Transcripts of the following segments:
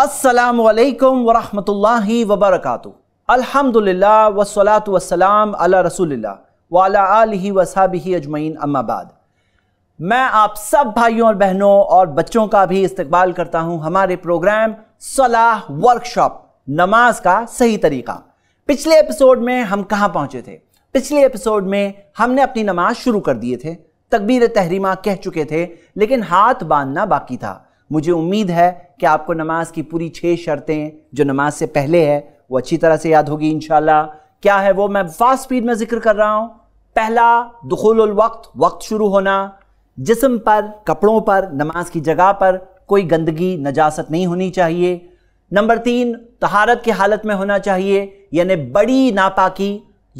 असलकम वरहमल वबरक अलहमदिल्ला वसलात सलाम अला रसूलिल्ला वाला आलि वसाबी अजमैन अम्माबाद मैं आप सब भाइयों और बहनों और बच्चों का भी इस्तकबाल करता हूं हमारे प्रोग्राम सलाह वर्कशॉप नमाज का सही तरीका पिछले एपिसोड में हम कहाँ पहुँचे थे पिछले एपिसोड में हमने अपनी नमाज शुरू कर दिए थे तकबीर तहरीमा कह चुके थे लेकिन हाथ बांधना बाकी था मुझे उम्मीद है कि आपको नमाज की पूरी छः शर्तें जो नमाज से पहले है वो अच्छी तरह से याद होगी इन क्या है वो मैं फास्ट स्पीड में जिक्र कर रहा हूँ पहला दुखुल वक्त वक्त शुरू होना जिसम पर कपड़ों पर नमाज की जगह पर कोई गंदगी नजासत नहीं होनी चाहिए नंबर तीन तहारत की हालत में होना चाहिए यानी बड़ी नापाकी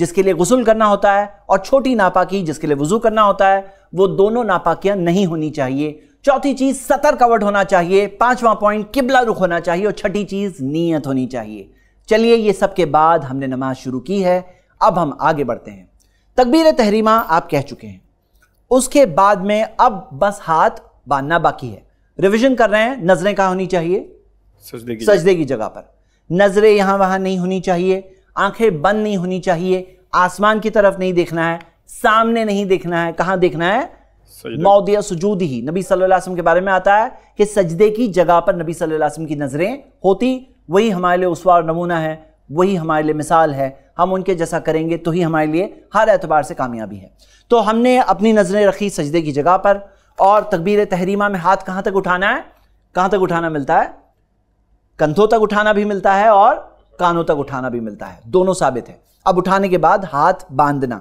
जिसके लिए गसल करना होता है और छोटी नापाकी जिसके लिए वज़ू करना होता है वो दोनों नापाकियाँ नहीं होनी चाहिए चौथी चीज सतर कवर्ड होना चाहिए पांचवा पॉइंट किबला रुख होना चाहिए और छठी चीज नीयत होनी चाहिए चलिए ये सब के बाद हमने नमाज शुरू की है अब हम आगे बढ़ते हैं तकबीर तहरीमा आप कह चुके हैं उसके बाद में अब बस हाथ बांधना बाकी है रिविजन कर रहे हैं नजरें कहाँ होनी चाहिए सजदे की जगह पर नजरें यहां वहां नहीं होनी चाहिए आंखें बंद नहीं होनी चाहिए आसमान की तरफ नहीं देखना है सामने नहीं देखना है कहां देखना है मौदिया सजूद ही नबी सल्लल्लाहु वसल्लम के बारे में आता है कि सजदे की जगह पर नबी सल्लल्लाहु वसल्लम की नज़रें होती वही हमारे लिए उसवार नमूना है वही हमारे लिए मिसाल है हम उनके जैसा करेंगे तो ही हमारे लिए हर एतबार से कामयाबी है तो हमने अपनी नज़रें रखी सजदे की जगह पर और तकबीर तहरीमा में हाथ कहाँ तक उठाना है कहाँ तक उठाना मिलता है कंधों तक उठाना भी मिलता है और कानों तक उठाना भी मिलता है दोनों साबित है अब उठाने के बाद हाथ बांधना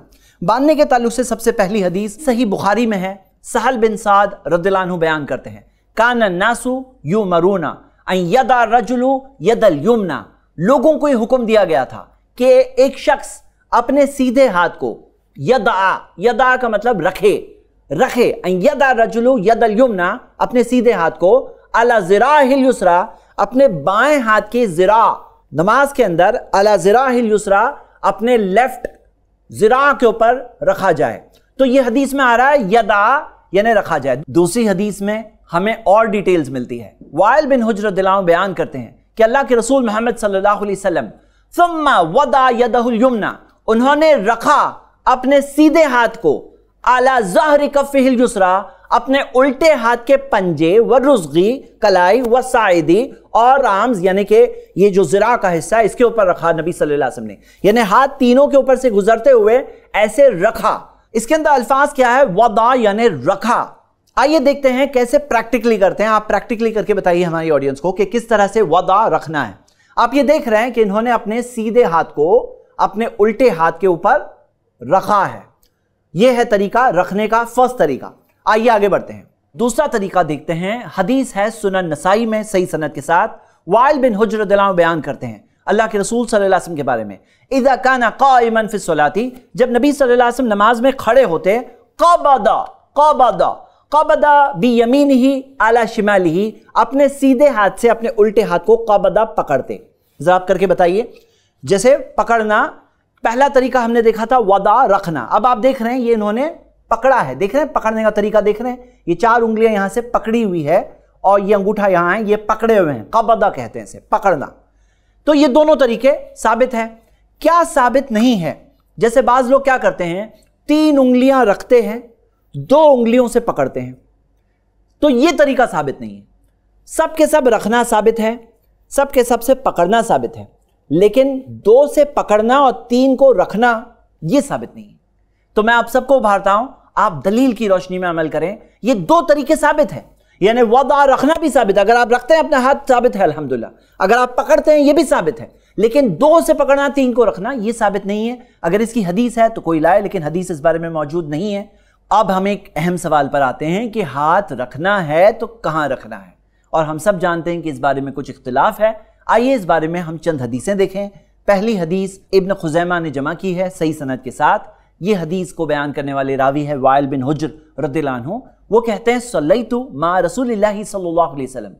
बांधने के ताल्लुक से सबसे पहली हदीस सही बुखारी में है सहल बिन साद रदलान बयान करते हैं कान नासु यू मरूना यदा रजलू यदल युमना लोगों को यह हुक्म दिया गया था कि एक शख्स अपने सीधे हाथ को यदा यदा का मतलब रखे रखे यदा रजलू यदल युमना अपने सीधे हाथ को अला जरा हिल युसरा अपने बाएं हाथ की जरा नमाज के अंदर अला जरा हिल युसरा अपने लेफ्ट जरा के ऊपर रखा जाए तो ये हदीस में आ रहा है यदा यानी रखा जाए दूसरी हदीस में हमें और डिटेल्स मिलती है वायल बिन हजर दिलाओं बयान करते हैं कि अल्लाह के रसूल मोहम्मद सल्लाम वदा यदहुल उन्होंने रखा अपने सीधे हाथ को आला जहर कफ़िल युसरा अपने उल्टे हाथ के पंजे व रुजगी कलाई व साइदी और आर्म्स यानी कि ये जो जरा का हिस्सा है इसके ऊपर रखा नबी सल्लल्लाहु अलैहि वसल्लम ने यानी हाथ तीनों के ऊपर से गुजरते हुए ऐसे रखा इसके अंदर अल्फाज क्या है वदा यानी रखा आइए देखते हैं कैसे प्रैक्टिकली करते हैं आप प्रैक्टिकली करके बताइए हमारी ऑडियंस को कि किस तरह से वदा रखना है आप ये देख रहे हैं कि इन्होंने अपने सीधे हाथ को अपने उल्टे हाथ के ऊपर रखा है यह है तरीका रखने का फर्स्ट तरीका आइए आगे बढ़ते हैं दूसरा तरीका देखते हैं हदीस है सुनन नसाई में सही सनत के साथ वाइल बिन हुजर बयान करते हैं अल्लाह के रसूल सल्लल्लाहु अलैहि वसल्लम के बारे में इदा काना कायमन फिस सलाती जब नबी सल्लल्लाहु अलैहि वसल्लम नमाज में खड़े होते कबदा कबदा कबदा बी यमीन ही आला शिमाल ही अपने सीधे हाथ से अपने उल्टे हाथ को कबदा पकड़ते ज़रा करके बताइए जैसे पकड़ना पहला तरीका हमने देखा था वदा रखना अब आप देख रहे हैं ये इन्होंने पकड़ा है देख रहे हैं पकड़ने का तरीका देख रहे हैं ये चार उंगलियां यहां से पकड़ी हुई है और ये अंगूठा यहां है ये पकड़े हुए हैं कबदा कहते हैं इसे पकड़ना तो ये दोनों तरीके साबित है क्या साबित नहीं है जैसे बाज लोग क्या करते हैं तीन उंगलियां रखते हैं दो उंगलियों से पकड़ते हैं तो ये तरीका साबित नहीं है सब के सब रखना साबित है सब के सब से पकड़ना साबित है लेकिन दो से पकड़ना और तीन को रखना ये साबित नहीं है तो मैं आप सबको उभारता हूं आप दलील की रोशनी में अमल करें ये दो तरीके साबित है यानी वदा रखना भी साबित है अगर आप रखते हैं अपना हाथ साबित है अल्हम्दुलिल्लाह अगर आप पकड़ते हैं ये भी साबित है लेकिन दो से पकड़ना तीन को रखना ये साबित नहीं है अगर इसकी हदीस है तो कोई लाए लेकिन हदीस इस बारे में मौजूद नहीं है अब हम एक अहम सवाल पर आते हैं कि हाथ रखना है तो कहाँ रखना है और हम सब जानते हैं कि इस बारे में कुछ इख्तलाफ है आइए इस बारे में हम चंद हदीसें देखें पहली हदीस इब्न खुजैमा ने जमा की है सही सनद के साथ ये हदीस को बयान करने वाले रावी है वायल बिन हजर रदीलान वो कहते हैं सल्लई तो माँ रसूल सल्लाम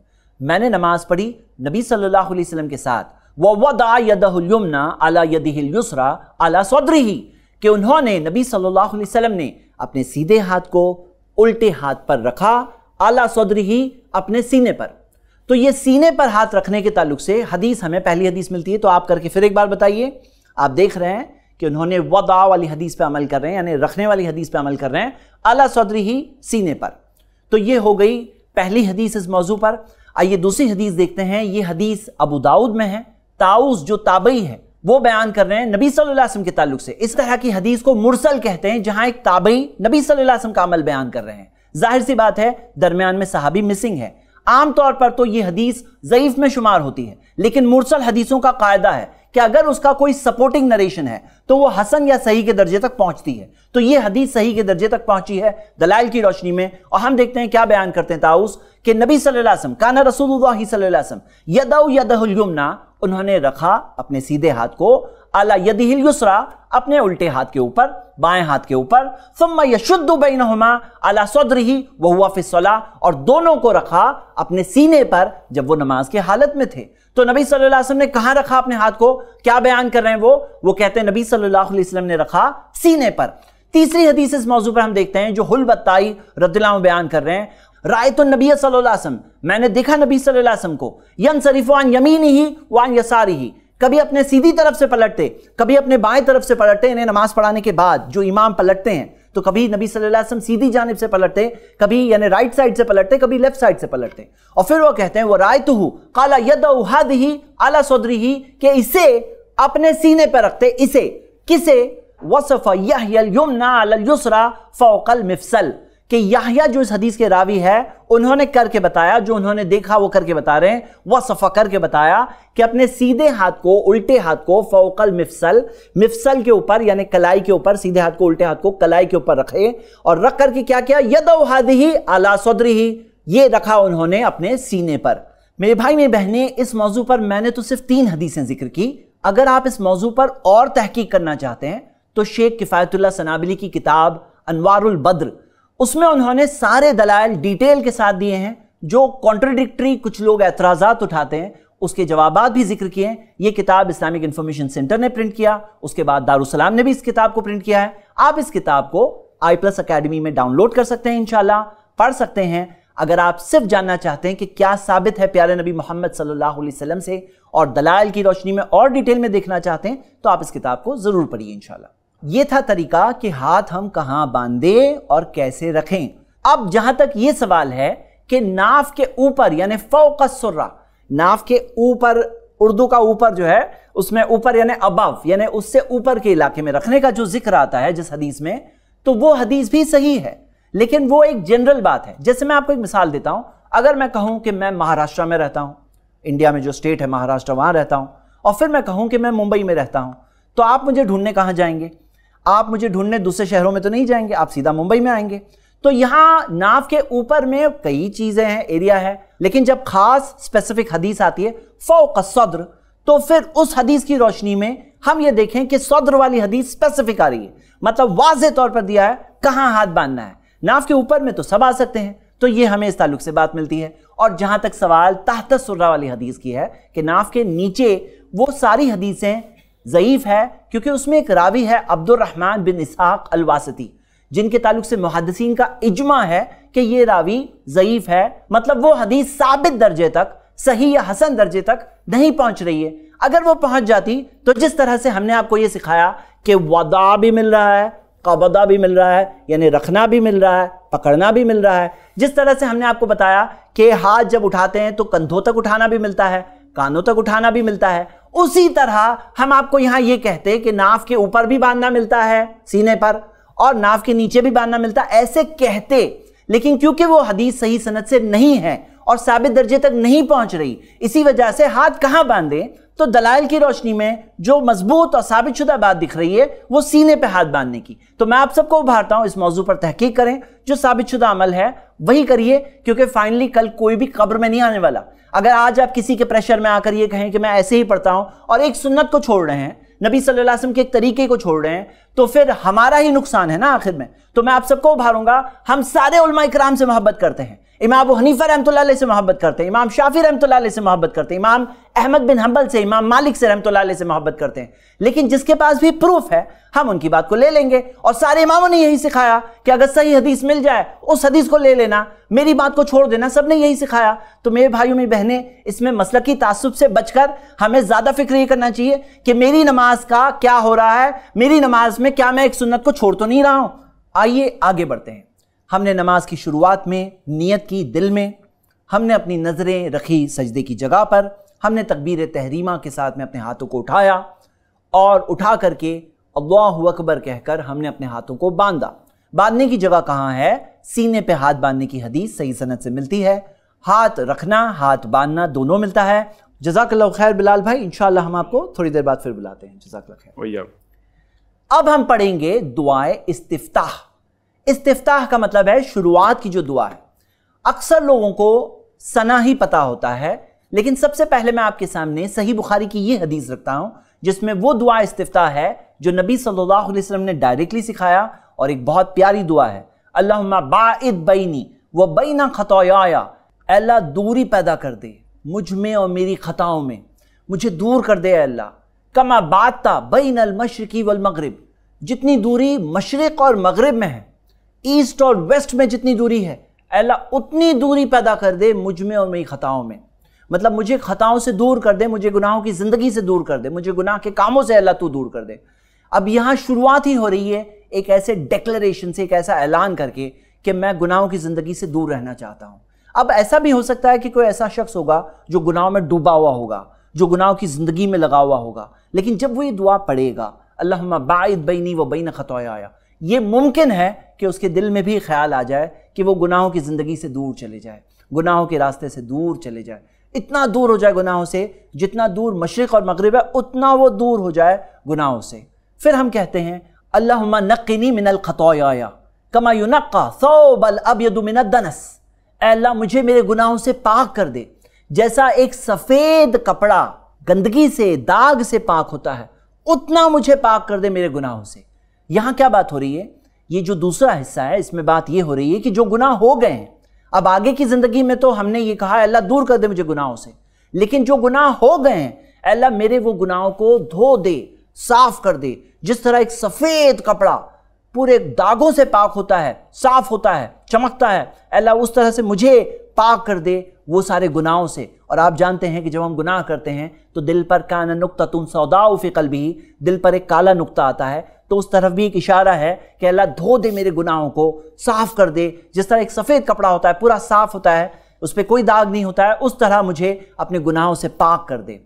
मैंने नमाज पढ़ी नबी सल्लल्लाहु अलैहि वसल्लम के साथ वदायदना अला यदिलसरा अला सौदरी ही कि उन्होंने नबी सल्लल्लाहु अलैहि वसल्लम ने अपने सीधे हाथ को उल्टे हाथ पर रखा अला सौदरी ही अपने सीने पर तो ये सीने पर हाथ रखने के ताल्लुक से हदीस हमें पहली हदीस मिलती है तो आप करके फिर एक बार बताइए आप देख रहे हैं कि उन्होंने वदा वाली हदीस पे अमल कर रहे हैं यानी रखने वाली हदीस पे अमल कर रहे हैं अला सौदरी ही सीने पर तो ये हो गई पहली हदीस इस मौजू पर आइए दूसरी हदीस देखते हैं ये हदीस अबू दाऊद में है ताउस जो ताबई है वो बयान कर रहे हैं नबी सल्लल्लाहु अलैहि वसल्लम के ताल्लुक से इस तरह की हदीस को मुरसल कहते हैं जहां एक ताबई नबी सल्लल्लाहु अलैहि वसल्लम का अमल बयान कर रहे हैं जाहिर सी बात है दरमियान में सहाबी मिसिंग है आमतौर पर तो ये हदीस ज़यीफ में शुमार होती है लेकिन मुरसल हदीसों का कायदा है कि अगर उसका कोई सपोर्टिंग नरेशन है तो वो हसन या सही के दर्जे तक पहुंचती है तो ये हदीस सही के दर्जे तक पहुंची है दलाल की रोशनी में और हम देखते हैं क्या बयान करते हैं ताउस के नबी सल्लम काना रसूल सल्लम यदना उन्होंने रखा अपने सीधे हाथ को अला यदि युसरा अपने उल्टे हाथ के ऊपर बाएं हाथ के ऊपर सुम्मा यशुद्ध बैन अला रही वह हुआ फिसला और दोनों को रखा अपने सीने पर जब वो नमाज के हालत में थे तो नबी सल्लल्लाहु अलैहि वसल्लम ने कहा रखा अपने हाथ को क्या बयान कर रहे हैं वो वो कहते हैं नबी सल्लल्लाहु अलैहि वसल्लम ने रखा सीने पर तीसरी हदीस इस मौजू पर हम देखते हैं जो हुल बताई रद्दला बयान कर रहे हैं राय तो नबी सल्लम मैंने देखा नबी सल्लम को यन शरीफान यमीन ही वान यसारी ही कभी अपने सीधी तरफ से पलटते कभी अपने बाएं तरफ से पलटते इन्हें नमाज पढ़ाने के बाद जो इमाम पलटते हैं तो कभी नबी सल्लल्लाहु अलैहि वसल्लम सीधी जानब से पलटते कभी यानी राइट साइड से पलटते कभी लेफ्ट साइड से पलटते और फिर वो कहते हैं वो राय तो काला यद हद ही आला सौदरी ही कि इसे अपने सीने पर रखते इसे किसे वसफ़ यह युमना फ़ौकल मिफसल कि याहिया जो इस हदीस के रावी है उन्होंने करके बताया जो उन्होंने देखा वो करके बता रहे हैं वह सफ़ा करके बताया कि अपने सीधे हाथ को उल्टे हाथ को फोकल मिफसल मिफसल के ऊपर यानी कलाई के ऊपर सीधे हाथ को उल्टे हाथ को कलाई के ऊपर रखे और रख करके क्या किया यदो हाद ही आला सौदरी ही ये रखा उन्होंने अपने सीने पर मेरे भाई मेरी बहने इस मौजू पर मैंने तो सिर्फ तीन हदीसें जिक्र की अगर आप इस मौजू पर और तहकीक करना चाहते हैं तो शेख किफ़ायतुल्ला सनाबली की किताब अनवारुल बद्र उसमें उन्होंने सारे दलाल डिटेल के साथ दिए हैं जो कॉन्ट्रोडिक्ट्री कुछ लोग एतराज़ात उठाते हैं उसके जवाब भी जिक्र किए हैं यह किताब इस्लामिक इंफॉर्मेशन सेंटर ने प्रिंट किया उसके बाद दारूसलाम ने भी इस किताब को प्रिंट किया है आप इस किताब को आई प्लस अकेडमी में डाउनलोड कर सकते हैं इनशाला पढ़ सकते हैं अगर आप सिर्फ जानना चाहते हैं कि क्या साबित है प्यारे नबी मोहम्मद सल्लल्लाहु अलैहि वसल्लम से और दलाल की रोशनी में और डिटेल में देखना चाहते हैं तो आप इस किताब को ज़रूर पढ़िए इंशाल्लाह ये था तरीका कि हाथ हम कहाँ बांधे और कैसे रखें अब जहां तक ये सवाल है कि नाफ के ऊपर यानी फोकस सुर्रा नाफ के ऊपर उर्दू का ऊपर जो है उसमें ऊपर यानी अबव यानी उससे ऊपर के इलाके में रखने का जो जिक्र आता है जिस हदीस में तो वो हदीस भी सही है लेकिन वो एक जनरल बात है जैसे मैं आपको एक मिसाल देता हूं अगर मैं कहूं कि मैं महाराष्ट्र में रहता हूं इंडिया में जो स्टेट है महाराष्ट्र वहां रहता हूं और फिर मैं कहूं कि मैं मुंबई में रहता हूं तो आप मुझे ढूंढने कहां जाएंगे आप मुझे ढूंढने दूसरे शहरों में तो नहीं जाएंगे आप सीधा मुंबई में आएंगे तो यहां नाव के ऊपर में कई चीज़ें हैं एरिया है लेकिन जब खास स्पेसिफिक हदीस आती है फ़ौक सद्र तो फिर उस हदीस की रोशनी में हम ये देखें कि सौद्र वाली हदीस स्पेसिफिक आ रही है मतलब वाज तौर पर दिया है कहां हाथ बांधना है नाव के ऊपर में तो सब आ सकते हैं तो ये हमें इस ताल्लुक से बात मिलती है और जहां तक सवाल ताहत सुर्रा वाली हदीस की है कि नाव के नीचे वो सारी हदीसें ज़यीफ़ है क्योंकि उसमें एक रावी है अब्दुलरहमान बिन इसहाक अलवासती जिनके ताल्लुक से मुहदसिन का इजमा है कि ये रावी ज़यीफ़ है मतलब वो हदीस साबित दर्जे तक सही या हसन दर्जे तक नहीं पहुँच रही है अगर वो पहुंच जाती तो जिस तरह से हमने आपको ये सिखाया कि वदा भी मिल रहा है कबदा भी मिल रहा है यानी रखना भी मिल रहा है पकड़ना भी मिल रहा है जिस तरह से हमने आपको बताया कि हाथ जब उठाते हैं तो कंधों तक उठाना भी मिलता है कानों तक उठाना भी मिलता है उसी तरह हम आपको यहां यह कहते हैं कि नाफ के ऊपर भी बांधना मिलता है सीने पर और नाफ के नीचे भी बांधना मिलता है ऐसे कहते लेकिन क्योंकि वो हदीस सही सनत से नहीं है और साबित दर्जे तक नहीं पहुंच रही इसी वजह से हाथ कहां बांधे तो दलाइल की रोशनी में जो मजबूत और साबित शुदा बात दिख रही है वो सीने पे हाथ बांधने की तो मैं आप सबको उभारता हूं इस मौजू पर तहकीक करें जो साबित शुदा अमल है वही करिए क्योंकि फाइनली कल कोई भी कब्र में नहीं आने वाला अगर आज आप किसी के प्रेशर में आकर ये कहें कि मैं ऐसे ही पढ़ता हूँ और एक सुन्नत को छोड़ रहे हैं नबी सल्लल्लाहु अलैहि वसल्लम के एक तरीके को छोड़ रहे हैं तो फिर हमारा ही नुकसान है ना आखिर में तो मैं आप सबको उभारूंगा हम सारे उलमा इक्राम से मोहब्बत करते हैं इमाम अबू हनीफा रहमत से मोहब्बत करते हैं इमाम शाफी रहमत से मोहब्बत करते हैं इमाम अहमद बिन हम्बल से इमाम मालिक से रहमत से मोहब्बत करते हैं लेकिन जिसके पास भी प्रूफ है हम उनकी बात को ले लेंगे और सारे इमामों ने यही सिखाया कि अगर सही हदीस मिल जाए उस हदीस को ले लेना मेरी बात को छोड़ देना सब ने यही सिखाया तो मेरे भाइयों में बहनें इसमें मसल की तासुब से बचकर हमें ज़्यादा फिक्र ये करना चाहिए कि मेरी नमाज का क्या हो रहा है मेरी नमाज में क्या मैं एक सुन्नत को छोड़ तो नहीं रहा हूँ आइए आगे बढ़ते हैं हमने नमाज की शुरुआत में नियत की दिल में हमने अपनी नज़रें रखी सजदे की जगह पर हमने तकबीर तहरीमा के साथ में अपने हाथों को उठाया और उठा करके अल्लाह अकबर कहकर हमने अपने हाथों को बांधा बांधने की जगह कहाँ है सीने पे हाथ बांधने की हदीस सही सनत से मिलती है हाथ रखना हाथ बांधना दोनों मिलता है जजाकल्ला खैर बिलाल भाई इन हम आपको थोड़ी देर बाद फिर बुलाते हैं जजाकल्ला खैर अब हम पढ़ेंगे दुआए इस्तिफ्ताह इस्तफ्ताह का मतलब है शुरुआत की जो दुआ है अक्सर लोगों को सना ही पता होता है लेकिन सबसे पहले मैं आपके सामने सही बुखारी की ये हदीस रखता हूं जिसमें वो दुआ इस्तफ्ताह है जो नबी सल्लल्लाहु अलैहि वसल्लम ने डायरेक्टली सिखाया और एक बहुत प्यारी दुआ है अल्लाह बाइद बैनी व बैना खतौया अल्लाह दूरी पैदा कर दे मुझ में और मेरी खताओं में मुझे दूर कर दे अल्लाह कमा बाता बैन अलमशरकी वलमगरब जितनी दूरी मशरक़ और मगरब में है ईस्ट और वेस्ट में जितनी दूरी है अल्लाह उतनी दूरी पैदा कर दे मुझ में और मेरी खताओं में मतलब मुझे खताओं से दूर कर दे मुझे गुनाहों की ज़िंदगी से दूर कर दे मुझे गुनाह के कामों से अल्लाह तू दूर कर दे अब यहाँ शुरुआत ही हो रही है एक ऐसे डेक्लेशन से एक ऐसा ऐलान करके कि मैं गुनाहों की ज़िंदगी से दूर रहना चाहता हूँ अब ऐसा भी हो सकता है कि कोई ऐसा शख्स होगा जो गुनाहों में डूबा हुआ होगा जो गुनाहों की ज़िंदगी में लगा हुआ होगा लेकिन जब वो ये दुआ पड़ेगा अल्लाह बाद बैनी व बैन खतौया ये मुमकिन है कि उसके दिल में भी ख्याल आ जाए कि वो गुनाहों की ज़िंदगी से दूर चले जाए गुनाहों के रास्ते से दूर चले जाए इतना दूर हो जाए गुनाहों से जितना दूर मशरक़ और मगरब है उतना वो दूर हो जाए गुनाहों से फिर हम कहते हैं अल्लाह नक़िनी मिनल ख़तोया कमा युनक़ा सौबल दनस अल्लाह मुझे मेरे गुनाहों से पाक कर दे जैसा एक सफ़ेद कपड़ा गंदगी से दाग से पाक होता है उतना मुझे पाक कर दे मेरे गुनाहों से यहां क्या बात हो रही है ये जो दूसरा हिस्सा है इसमें बात ये हो रही है कि जो गुनाह हो गए हैं अब आगे की जिंदगी में तो हमने ये कहा अल्लाह दूर कर दे मुझे गुनाहों से लेकिन जो गुनाह हो गए हैं अल्लाह मेरे वो गुनाहों को धो दे साफ कर दे जिस तरह एक सफेद कपड़ा पूरे दागों से पाक होता है साफ होता है चमकता है अल्लाह उस तरह से मुझे पाक कर दे वो सारे गुनाहों से और आप जानते हैं कि जब हम गुनाह करते हैं तो दिल पर काना नुकता तुम सौदाउ कल भी दिल पर एक काला नुकता आता है तो उस तरफ भी एक इशारा है कि अल्लाह धो दे मेरे गुनाहों को साफ कर दे जिस तरह एक सफ़ेद कपड़ा होता है पूरा साफ होता है उस पर कोई दाग नहीं होता है उस तरह मुझे अपने गुनाहों से पाक कर दे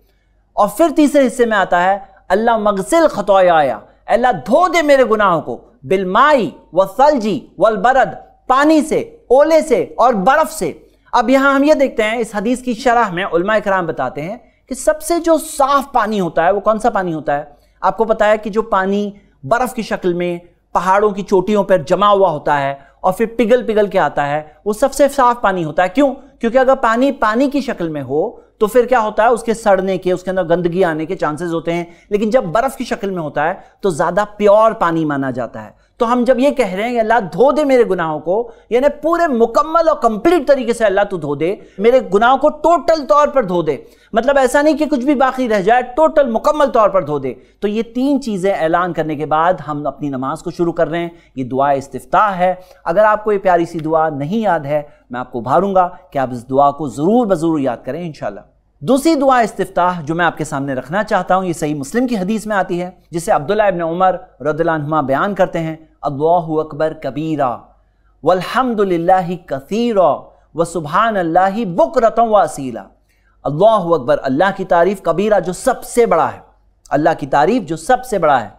और फिर तीसरे हिस्से में आता है अल्लाह मगसिल खतोया अल्लाह धो दे मेरे गुनाहों को बिलमाई व सलजी वल बरद पानी से ओले से और बर्फ़ से अब यहाँ हम ये देखते हैं इस हदीस की शरह में उलमा कराम बताते हैं कि सबसे जो साफ पानी होता है वो कौन सा पानी होता है आपको पता है कि जो पानी बर्फ की शक्ल में पहाड़ों की चोटियों पर जमा हुआ होता है और फिर पिघल पिघल के आता है वो सबसे साफ पानी होता है क्यों क्योंकि अगर पानी पानी की शक्ल में हो तो फिर क्या होता है उसके सड़ने के उसके अंदर गंदगी आने के चांसेस होते हैं लेकिन जब बर्फ की शक्ल में होता है तो ज्यादा प्योर पानी माना जाता है तो हम जब ये कह रहे हैं अल्लाह धो दे मेरे गुनाहों को यानी पूरे मुकम्मल और कंप्लीट तरीके से अल्लाह तू धो दे मेरे गुनाहों को टोटल तौर पर धो दे मतलब ऐसा नहीं कि कुछ भी बाकी रह जाए टोटल मुकम्मल तौर पर धो दे तो ये तीन चीज़ें ऐलान करने के बाद हम अपनी नमाज को शुरू कर रहे हैं ये दुआ इस्तफ़ा है अगर आपको ये प्यारी सी दुआ नहीं याद है मैं आपको उभारूंगा कि आप इस दुआ को ज़रूर ब ज़रूर याद करें इन दूसरी दुआ इस्तः जो मैं आपके सामने रखना चाहता हूँ ये सही मुस्लिम की हदीस में आती है जिसे अब्दुल्ला इबन उमर रदुल्लानुमा बयान करते हैं अल्लाहु अकबर कबीरा वलहमदिल्ला कसीरा व सुबहान अल्लाह बकरत व असीला अल्लाह अकबर अल्लाह की तारीफ़ कबीरा जो सबसे बड़ा है अल्लाह की तारीफ़ जो सबसे बड़ा है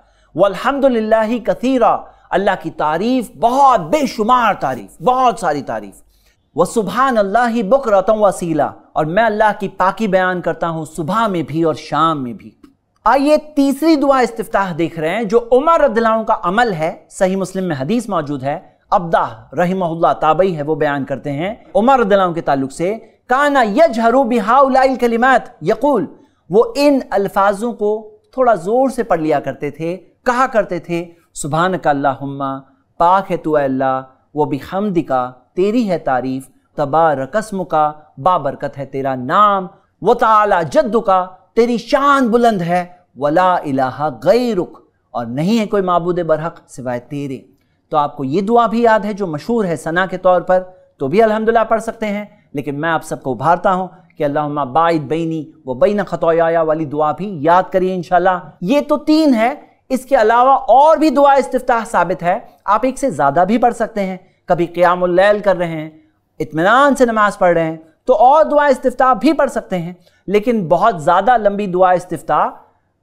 वलहमदिल्ला कसीरा अल्लाह की तारीफ़ बहुत बेशुमार तारीफ़ बहुत सारी तारीफ़ व सुबहान अल्लाह ही बुक रहता हूँ वसीला और मैं अल्लाह की पाकि बयान करता हूँ सुबह में भी और शाम में भी आइए तीसरी दुआ इस्तः देख रहे हैं जो उमर रदिलाओं का अमल है सही मुस्लिम में हदीस मौजूद है अब्दाह रहीमहुल्ला ताबई है वो बयान करते हैं उमर रदिलाओं के ताल्लुक से काना हरू बिहाउलाइल कलिमात यकूल वो इन अल्फाजों को थोड़ा ज़ोर से पढ़ लिया करते थे कहा करते थे सुबहान का अल्लाह पाक है तो अल्लाह व हमद का तेरी है तारीफ तबा रकस्म का बाबरकत है तेरा नाम व ताला जद्द का तेरी शान बुलंद है वला इलाहा गई रुख और नहीं है कोई मबूद बरहक सिवाय तेरे तो आपको ये दुआ भी याद है जो मशहूर है सना के तौर पर तो भी अल्हम्दुलिल्लाह पढ़ सकते हैं लेकिन मैं आप सबको उभारता हूँ कि अल्लाह बाइद बैनी व बैन खतोया वाली दुआ भी याद करिए इन ये तो तीन है इसके अलावा और भी दुआ इस्तः साबित है आप एक से ज़्यादा भी पढ़ सकते हैं कभी क़्यामल कर रहे हैं इतमान से नमाज़ पढ़ रहे हैं तो और दुआ इस्तः भी पढ़ सकते हैं लेकिन बहुत ज़्यादा लंबी दुआ इस्तः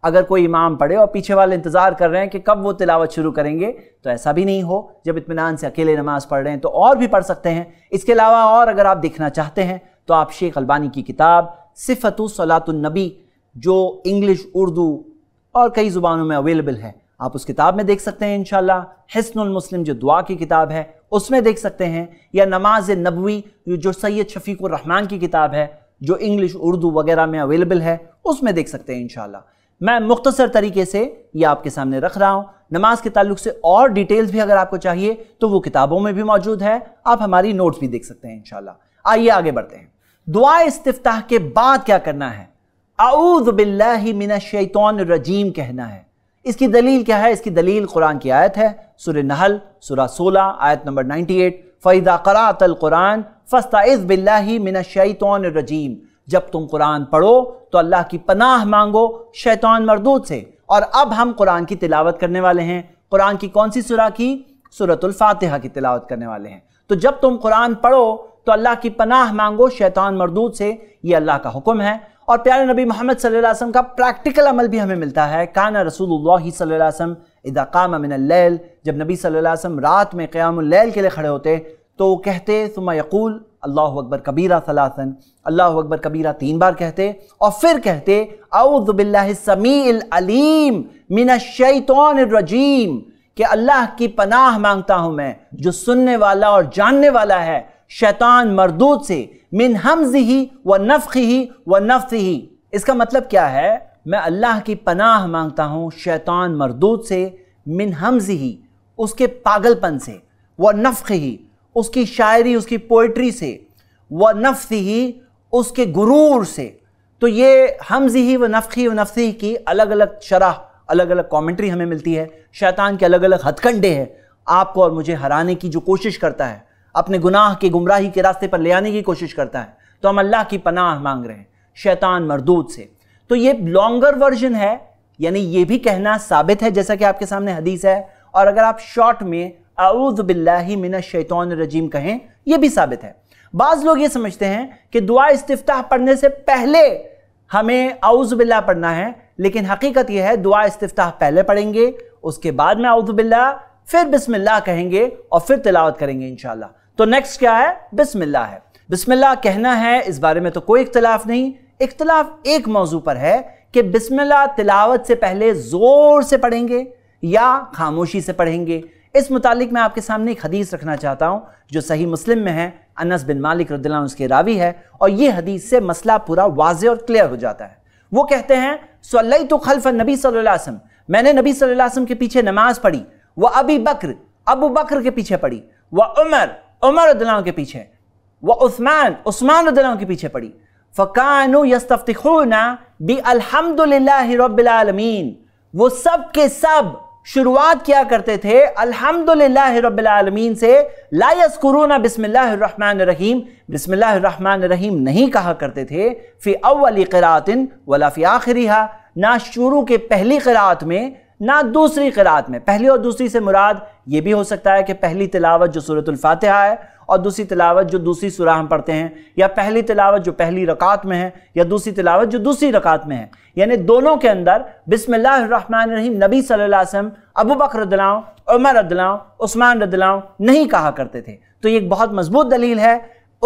अगर कोई इमाम पढ़े और पीछे वाले इंतज़ार कर रहे हैं कि कब वो तिलावत शुरू करेंगे तो ऐसा भी नहीं हो जब इतमान से अकेले नमाज़ पढ़ रहे हैं तो और भी पढ़ सकते हैं इसके अलावा और अगर आप देखना चाहते हैं तो आप शेख अलबानी की किताब सिफतु सलातुलनबी जो इंग्लिश उर्दू और कई ज़ुबानों में अवेलेबल है आप उस किताब में देख सकते हैं इनशाला हसनुल मुस्लिम जो दुआ की किताब है उसमें देख सकते हैं या नमाज नबवी जो सैयद शफीक रहमान की किताब है जो इंग्लिश उर्दू वगैरह में अवेलेबल है उसमें देख सकते हैं इनशाला मैं मुख्तसर तरीके से ये आपके सामने रख रहा हूँ नमाज के तल्ल से और डिटेल्स भी अगर आपको चाहिए तो वो किताबों में भी मौजूद है आप हमारी नोट्स भी देख सकते हैं इनशाला आइए आगे बढ़ते हैं दुआ इस्तः के बाद क्या करना है शैतान रजीम कहना है इसकी दलील क्या है इसकी दलील कुरान की आयत है सुर नहल सुरा सोलह आयत नंबर नाइन्टी एट फ़ैदा बिल्ला मिन शैतान रजीम जब तुम कुरान पढ़ो तो अल्लाह की पनाह मांगो शैतान मरदूद से और अब हम कुरान की तिलावत करने वाले हैं कुरान की कौन सी सुरा की सूरतुल्फातिहा की तिलावत करने वाले हैं तो जब तुम कुरान पढ़ो तो अल्लाह की पनाह मांगो शैतान मरदूद से ये अल्लाह का हुक्म है और प्यारे नबी मोहम्मद सल्लल्लाहु वसल्लम का प्रैक्टिकल अमल भी हमें मिलता है काना रसूलुल्लाह सल्लल्लाहु अलैहि वसल्लम इदाकाम मिनल जब नबी सल्लल्लाहु रात में क़यामुल्लैल के लिए खड़े होते तो वो कहते सुमा यकूल अल्लाह अकबर कबीरा सलासन अल्लाह अकबर कबीरा तीन बार कहते और फिर कहते अउज़बिल्लासमीम मिनशैतरजीम के अल्लाह की पनाह मांगता हूँ मैं जो सुनने वाला और जानने वाला है शैतान मरदूद से मिन हमज ही व नफ़ ही व नफ़ ही इसका मतलब क्या है मैं अल्लाह की पनाह मांगता हूँ शैतान मरदूद से मिन हमज ही उसके पागलपन से व नफ़ ही उसकी शायरी उसकी पोइट्री से व नफ़ ही उसके गुरूर से तो ये हमज ही व नफ़ ही व नफ़ ही की अलग अलग शराह अलग अलग कॉमेंट्री हमें मिलती है शैतान के अलग अलग हथकंडे हैं आपको और मुझे हराने की जो कोशिश करता है अपने गुनाह के गुमराही के रास्ते पर ले आने की कोशिश करता है तो हम अल्लाह की पनाह मांग रहे हैं शैतान मरदूद से तो ये लॉन्गर वर्जन है यानी ये भी कहना साबित है जैसा कि आपके सामने हदीस है और अगर आप शॉर्ट में अऊज बिल्लाही मिन शैतान रजीम कहें यह भी साबित है बाज़ लोग ये समझते हैं कि दुआ इस्तिफ्ताह पढ़ने से पहले हमें बिल्ला पढ़ना है लेकिन हकीकत यह है दुआ इस्तिफ्ताह पहले पढ़ेंगे उसके बाद में बिल्ला फिर बिस्मिल्लाह कहेंगे और फिर तिलावत करेंगे इंशाल्लाह तो नेक्स्ट क्या है बिस्मिल्लाह है बिस्मिल्लाह कहना है इस बारे में तो कोई इख्तलाफ नहीं इख्तलाफ एक मौजू पर है कि बिस्मिल्लाह तिलावत से पहले ज़ोर से पढ़ेंगे या खामोशी से पढ़ेंगे इस मुतालिक मैं आपके सामने एक हदीस रखना चाहता हूं जो सही मुस्लिम में है अनस बिन मालिक रद्ला उसके रावी है और यह हदीस से मसला पूरा वाज और क्लियर हो जाता है वो कहते हैं सल्लई तो खल्फ नबी वसम मैंने नबी वसम के पीछे नमाज पढ़ी वह अबी बकर अबू बकर के पीछे पढ़ी वह उमर उमर उद्दलाओं के पीछे वह उस्मान उस्मान उद्दलाओं के पीछे पड़ी फ़कानु यस्तफ़ना बी अल्हम्दुलिल्लाहि रब्बिल आलमीन वो सब के सब शुरुआत किया करते थे अल्हम्दुलिल्लाहि रब्बिल आलमीन से ला लायस बिस्मिल्लाहिर बिस्मिल्लाहमान रहीम बिस्मिल्लाहिर बिस्मिल्लाहमान रहीम नहीं कहा करते थे फ़ी अव्वली क़िरातिन वला फ़ी आखिरीहा ना शुरू के पहली क़िरात में ना दूसरी किरात में पहली और दूसरी से मुराद ये भी हो सकता है कि पहली तिलावत जो सूरतुल्फातहा है और दूसरी तिलावत जो दूसरी सुरा हम पढ़ते हैं या पहली तिलावत जो पहली रकात में है या दूसरी तिलावत जो दूसरी रकात में है यानी दोनों के अंदर बिसमीम नबी सल्लल्लाहु अलैहि वसल्लम अबू बकर उमर रदलाओं उस्मान रदलाओं नहीं कहा करते थे तो ये एक बहुत मजबूत दलील है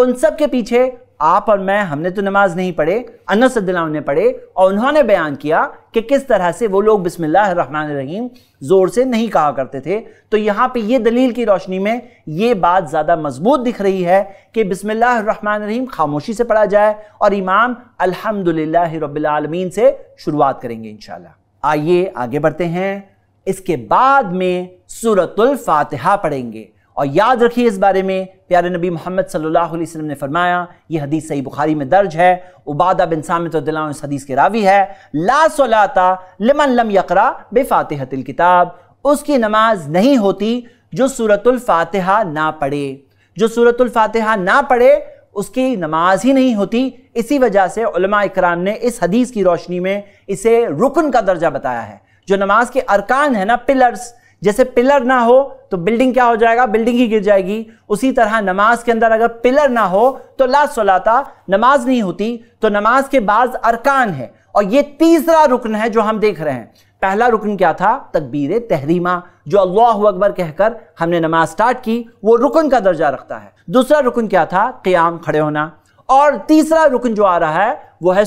उन सब के पीछे आप और मैं हमने तो नमाज नहीं पढ़े अनस ने पढ़े और उन्होंने बयान किया कि किस तरह से वो लोग बिस्मिल्लाहमान रहीम ज़ोर से नहीं कहा करते थे तो यहाँ पे ये दलील की रोशनी में ये बात ज़्यादा मजबूत दिख रही है कि बिस्मिल्लाहमान रहीम खामोशी से पढ़ा जाए और इमाम अल्हम्दुलिल्लाह रबालमीन से शुरुआत करेंगे इन आइए आगे बढ़ते हैं इसके बाद में सूरतुल फातहा पढ़ेंगे और याद रखिए इस बारे में प्यारे नबी मोहम्मद सल्लल्लाहु अलैहि वसल्लम ने फरमाया ये हदीस सही बुखारी में दर्ज है उबादा बिन सामित दिला इस हदीस के रावी है ला सोलाता लिमन लम यकरा बेफातहतिल किताब उसकी नमाज नहीं होती जो सूरतुल फातिहा ना पढ़े जो सूरतुल फातिहा ना पढ़े उसकी नमाज ही नहीं होती इसी वजह से इकराम ने इस हदीस की रोशनी में इसे रुकन का दर्जा बताया है जो नमाज के अरकान है ना पिलर्स जैसे पिलर ना हो तो बिल्डिंग क्या हो जाएगा बिल्डिंग ही गिर जाएगी उसी तरह नमाज के अंदर अगर पिलर ना हो तो ला सलाता नमाज नहीं होती तो नमाज के बाद अरकान है और ये तीसरा रुकन है जो हम देख रहे हैं पहला रुकन क्या था तकबीर तहरीमा जो अल्लाह अकबर कहकर हमने नमाज स्टार्ट की वो रुकन का दर्जा रखता है दूसरा रुकन क्या था क्याम खड़े होना और तीसरा रुकन जो आ रहा है वो है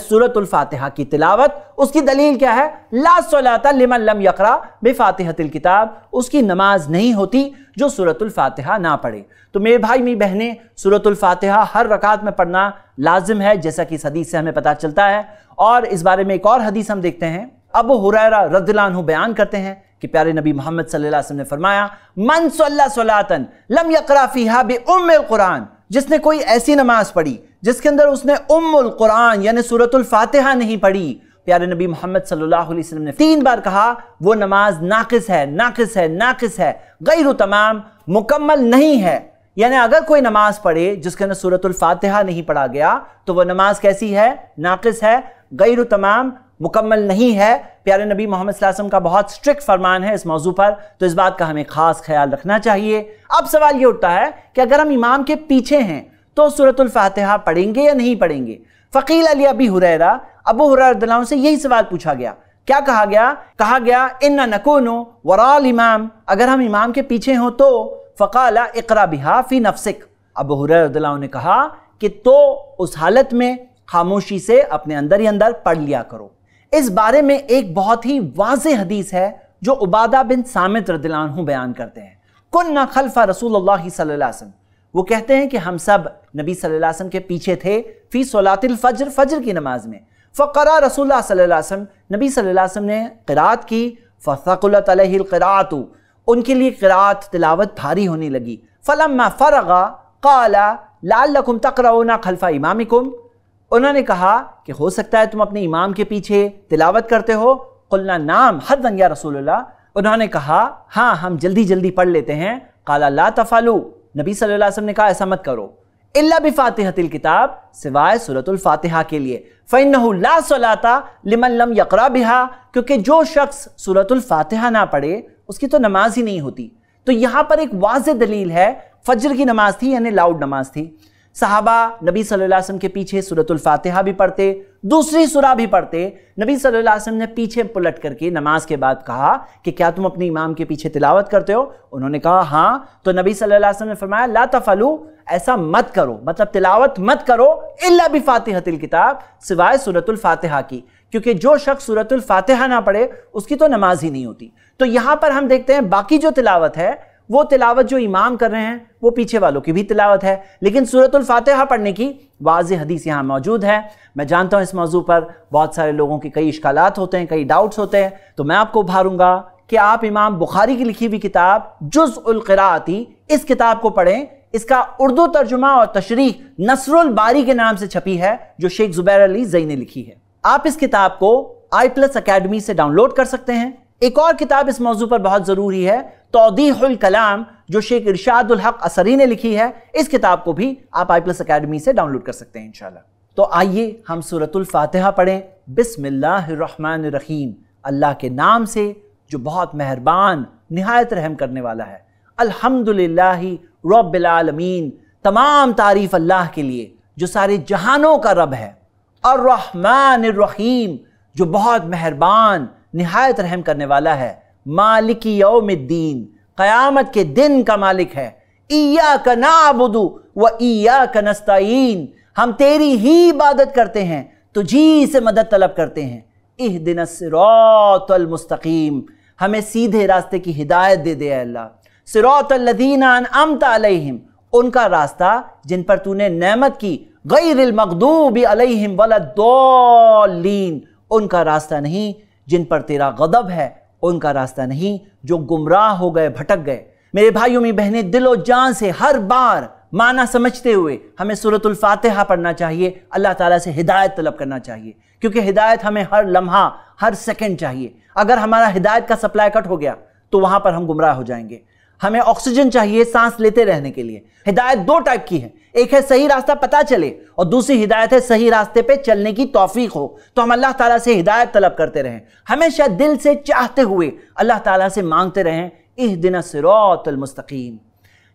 फातिहा की तिलावत उसकी दलील क्या है ला सलाता लिमन लम यकरा बेफातिहतिल किताब उसकी नमाज नहीं होती जो फातिहा ना पढ़े तो मेरे भाई मेरी बहनें फातिहा हर रकात में पढ़ना लाजिम है जैसा कि इस हदीस से हमें पता चलता है और इस बारे में एक और हदीस हम देखते हैं अब हुरैरा रद्दलान बयान करते हैं कि प्यारे नबी मोहम्मद सल्लल्लाहु अलैहि वसल्लम ने फरमाया मन सल्ला सलातन लम यकरा फ़ीहा बे कुरान जिसने कोई ऐसी नमाज पढ़ी जिसके अंदर उसने उमुल कुरान यानी सूरतुल फातिहा नहीं पढ़ी प्यारे नबी मोहम्मद सल्लल्लाहु अलैहि वसल्लम ने तीन बार कहा वो नमाज नाकिस है नाकिस है नाकिस है गैर तमाम मुकम्मल नहीं है यानी अगर कोई नमाज पढ़े जिसके अंदर सूरतुल फातिहा नहीं पढ़ा गया तो वह नमाज कैसी है नाकिस है गैर तमाम मुकम्मल नहीं है प्यारे नबी मोहम्मद का बहुत स्ट्रिक्ट फरमान है इस मौजू पर तो इस बात का हमें खास ख्याल रखना चाहिए अब सवाल ये उठता है कि अगर हम इमाम के पीछे हैं तो सूरतुल्फातिहा पढ़ेंगे या नहीं पढ़ेंगे फ़कील अली अबी हुरैरा अबू हुरैरा से यही सवाल पूछा गया क्या कहा गया कहा गया इन नकोनो वराल इमाम अगर हम इमाम के पीछे हों तो फ़काल इकरा बिहा फ़ी नफसिक अब हुरैरा ने कहा कि तो उस हालत में खामोशी से अपने अंदर ही अंदर पढ़ लिया करो इस बारे में एक बहुत ही वाज हदीस है जो उबादा बिन सामित रदिलान बयान करते हैं कुन्ना खलफा रसूल सल्लल्लाहु अलैहि वसल्लम वो कहते हैं कि हम सब नबी सल्लल्लाहु अलैहि वसल्लम के पीछे थे फ़ी सलातिल फ़जर फ़जर की नमाज में फ़करा रसूल सल्लल्लाहु अलैहि वसल्लम नबी सल्लल्लाहु अलैहि वसल्लम ने किरात की फ़सकुलत अलैहिलक़रात उनके लिए किरात तिलावत भारी होने लगी फ़लम्मा फ़रगा काला लाल लकुम खल्फा इमामिकुम उन्होंने कहा कि हो सकता है तुम अपने इमाम के पीछे तिलावत करते हो कुल्ला नाम हद या रसूलुल्लाह उन्होंने कहा हाँ हम जल्दी जल्दी पढ़ लेते हैं काला ला तफालू नबी सल्लल्लाहु अलैहि वसल्लम ने कहा ऐसा मत करो इल्ला भी फातिहतिल किताब सिवाय सूरतुल फातिहा के लिए ला सलाता लिमन लम यकरा बिहा क्योंकि जो शख्स सूरतुल फातिहा ना पढ़े उसकी तो नमाज ही नहीं होती तो यहाँ पर एक वाज दलील है फजर की नमाज थी यानी लाउड नमाज थी सहाबा नबी सल्लल्लाहु अलैहि वसल्लम के पीछे सूरतुल फातिहा भी पढ़ते दूसरी सुरा भी पढ़ते नबी सल्लल्लाहु अलैहि वसल्लम ने पीछे पलट करके नमाज के बाद कहा कि क्या तुम अपने इमाम के पीछे तिलावत करते हो उन्होंने कहा हाँ तो नबी सल्लल्लाहु अलैहि वसल्लम ने फरमाया ला तफलू ऐसा मत करो मतलब तिलावत मत करो इल्ला भी फातिहतिल किताब सिवाय सूरतुल फातिहा की क्योंकि जो शख्स सूरतुल फातिहा ना पढ़े उसकी तो नमाज ही नहीं होती तो यहाँ पर हम देखते हैं बाकी जो तिलावत है वो तिलावत जो इमाम कर रहे हैं वो पीछे वालों की भी तिलावत है लेकिन सूरतुल फातिहा पढ़ने की वाज हदीस यहाँ मौजूद है मैं जानता हूँ इस मौजू पर बहुत सारे लोगों के कई इश्काल होते हैं कई डाउट्स होते हैं तो मैं आपको उभारूंगा कि आप इमाम बुखारी की लिखी हुई किताब जुज जुज़राती इस किताब को पढ़ें इसका उर्दू तर्जुमा और तशरी नसरुल बारी के नाम से छपी है जो शेख जुबैर अली जई ने लिखी है आप इस किताब को आई प्लस अकेडमी से डाउनलोड कर सकते हैं एक और किताब इस मौजू पर बहुत ज़रूरी है तोदीहुल कलाम जो शेख इरशादुल हक असरी ने लिखी है इस किताब को भी आप आई प्लस अकेडमी से डाउनलोड कर सकते हैं इनशाला तो आइए हम सूरतुल फातिहा पढ़ें बिसमिल्लाहमान रहीम अल्लाह के नाम से जो बहुत मेहरबान नहायत रहम करने वाला है अल्हम्दुलिल्लाह रबालमीन तमाम तारीफ अल्लाह के लिए जो सारे जहानों का रब है और रहीम जो बहुत मेहरबान नहायत रहम करने वाला है मालिक यौमद्दीन क़यामत के दिन का मालिक है ईया का नाबुदू व ईया का नस्तीन हम तेरी ही इबादत करते हैं तुझी से मदद तलब करते हैं इह दिन मुस्तकीम हमें सीधे रास्ते की हिदायत दे दे अल्लाह सिरौतलदीनाम उनका रास्ता जिन पर तूने नेमत की गैर गैरमकदूब अलहिम वलदौलिन उनका रास्ता नहीं जिन पर तेरा गदब है उनका रास्ता नहीं जो गुमराह हो गए भटक गए मेरे भाइयों में बहनें दिलो जान से हर बार माना समझते हुए हमें सूरतुल फातिहा पढ़ना चाहिए अल्लाह ताला से हिदायत तलब करना चाहिए क्योंकि हिदायत हमें हर लम्हा हर सेकंड चाहिए अगर हमारा हिदायत का सप्लाई कट हो गया तो वहां पर हम गुमराह हो जाएंगे हमें ऑक्सीजन चाहिए सांस लेते रहने के लिए हिदायत दो टाइप की है एक है सही रास्ता पता चले और दूसरी हिदायत है सही रास्ते पे चलने की तौफीक हो तो हम अल्लाह ताला से हिदायत तलब करते रहें हमेशा दिल से चाहते हुए अल्लाह ताला से मांगते रहें इह दिन मुस्तकीम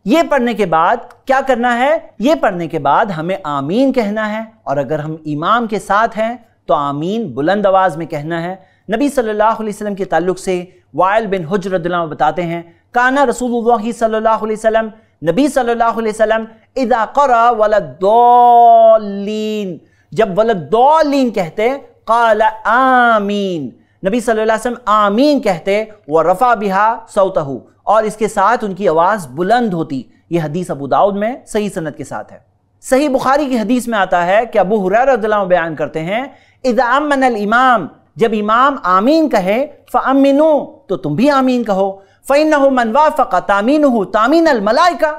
ये पढ़ने के बाद क्या करना है ये पढ़ने के बाद हमें आमीन कहना है और अगर हम इमाम के साथ हैं तो आमीन बुलंद आवाज़ में कहना है नबी सल्लल्लाहु अलैहि वसल्लम के ताल्लुक से वायल बिन हजरदुल्ला बताते हैं काना रसूल सल्ला नबी सल्लाम वसम इदा करा वलदौलिन जब वलदौलिन कहते काला आमीन नबी सल्लल्लाहु आमीन कहते व रफ़ा बिहा सौतहू और इसके साथ उनकी आवाज़ बुलंद होती यह हदीस अबू दाऊद में सही सनत के साथ है सही बुखारी की हदीस में आता है कि अबू हुर बयान करते हैं इदाम इमाम जब इमाम आमीन कहे फ़ामिनो तो तुम भी आमीन कहो फ़ैन मन वाफ़ा तामीन हो तामीन अलमलाइका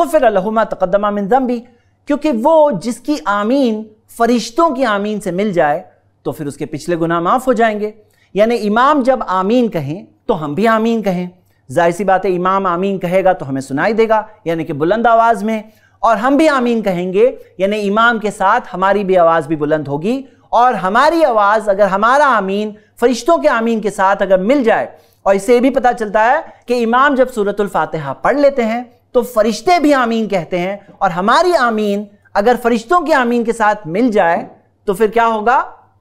गफर अलहुमा तकदमा मिन जम्बी क्योंकि वो जिसकी आमीन फरिश्तों की आमीन से मिल जाए तो फिर उसके पिछले गुनाह माफ़ हो जाएंगे यानी इमाम जब आमीन कहें तो हम भी आमीन कहें जाहिर सी बात है इमाम आमीन कहेगा तो हमें सुनाई देगा यानी कि बुलंद आवाज़ में और हम भी आमीन कहेंगे यानी इमाम के साथ हमारी भी आवाज़ भी बुलंद होगी और हमारी आवाज़ अगर हमारा आमीन फरिश्तों के आमीन के साथ अगर मिल जाए और इससे भी पता चलता है कि इमाम जब सूरतुल फातिहा पढ़ लेते हैं तो फरिश्ते भी आमीन कहते हैं और हमारी आमीन अगर फरिश्तों की आमीन के साथ मिल जाए तो फिर क्या होगा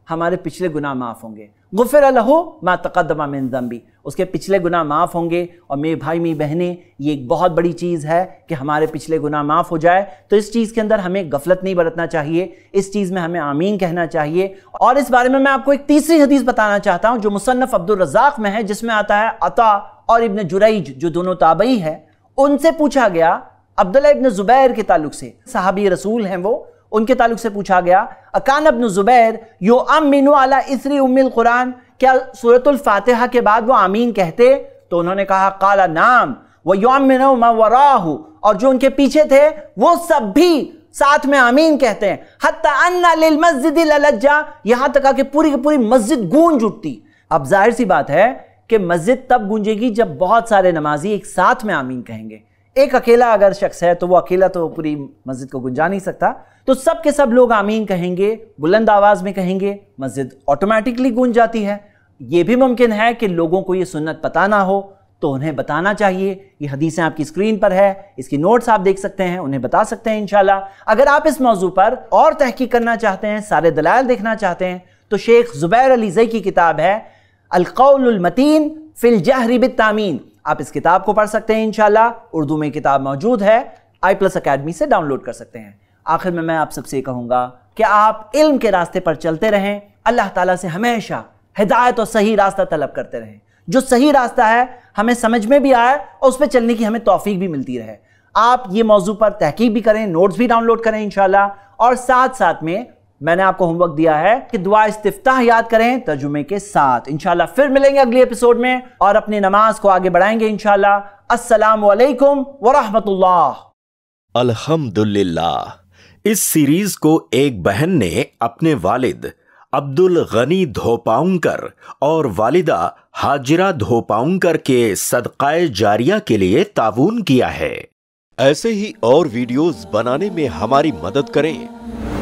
हमारे पिछले गुनाह माफ होंगे गुफिर लहो मा तकदमा मिन जम्बी उसके पिछले गुनाह माफ़ होंगे और मेरे भाई मेरी बहनें ये एक बहुत बड़ी चीज़ है कि हमारे पिछले गुनाह माफ़ हो जाए तो इस चीज़ के अंदर हमें गफलत नहीं बरतना चाहिए इस चीज़ में हमें आमीन कहना चाहिए और इस बारे में मैं आपको एक तीसरी हदीस बताना चाहता हूँ जो मुसन्फ़ रजाक में है जिसमें आता है अता और इबन जुरैज जो दोनों ताबई हैं उनसे पूछा गया अब्दुल्ला इबन ज़ुबैर के ताल्लुक से साहबी रसूल हैं वो उनके तालुक से पूछा गया अकान अबन ज़ुबैर यो अमिन अला इसरी उमिल कुरान क्या सूरतुल्फातहा के बाद वो आमीन कहते तो उन्होंने कहा काला नाम वह यो योमिन वराह और जो उनके पीछे थे वो सब भी साथ में आमीन कहते हैं हत्या अन्ना मस्जिद ललज्जा यहां तक आके पूरी की पूरी मस्जिद गूंज उठती अब जाहिर सी बात है कि मस्जिद तब गूंजेगी जब बहुत सारे नमाजी एक साथ में आमीन कहेंगे एक अकेला अगर शख्स है तो वो अकेला तो पूरी मस्जिद को गुंजा नहीं सकता तो सब के सब लोग आमीन कहेंगे बुलंद आवाज़ में कहेंगे मस्जिद ऑटोमेटिकली गूंज जाती है ये भी मुमकिन है कि लोगों को ये सुन्नत पता ना हो तो उन्हें बताना चाहिए ये हदीसें आपकी स्क्रीन पर है इसकी नोट्स आप देख सकते हैं उन्हें बता सकते हैं इनशाला अगर आप इस मौजू पर और तहकीक करना चाहते हैं सारे दलाल देखना चाहते हैं तो शेख ज़ुबैर अली जई की किताब है अलकौलमतीन फ़िल जहरीब तामीन आप इस किताब को पढ़ सकते हैं इनशाला उर्दू में किताब मौजूद है आई प्लस अकेडमी से डाउनलोड कर सकते हैं आखिर में मैं आप सबसे कहूँगा कि आप इल्म के रास्ते पर चलते रहें अल्लाह ताला से हमेशा हिदायत और सही रास्ता तलब करते रहें जो सही रास्ता है हमें समझ में भी आए और उस पर चलने की हमें तोफीक भी मिलती रहे आप ये मौजू पर तहकीक भी करें नोट्स भी डाउनलोड करें इन और साथ साथ में मैंने आपको होमवर्क दिया है कि दुआ इस्तिफ्ताह याद करें तर्जुमे के साथ इंशाल्लाह फिर मिलेंगे अगले एपिसोड में और अपनी नमाज को आगे बढ़ाएंगे इंशाल्लाह अस्सलाम वालेकुम वरहमतुल्लाह अल्हम्दुलिल्लाह इस सीरीज को एक बहन ने अपने वालिद अब्दुल गनी धोपाउंकर और वालिदा हाजिरा धोपाउंकर के सदकाए जारिया के लिए ताउन किया है ऐसे ही और वीडियोस बनाने में हमारी मदद करें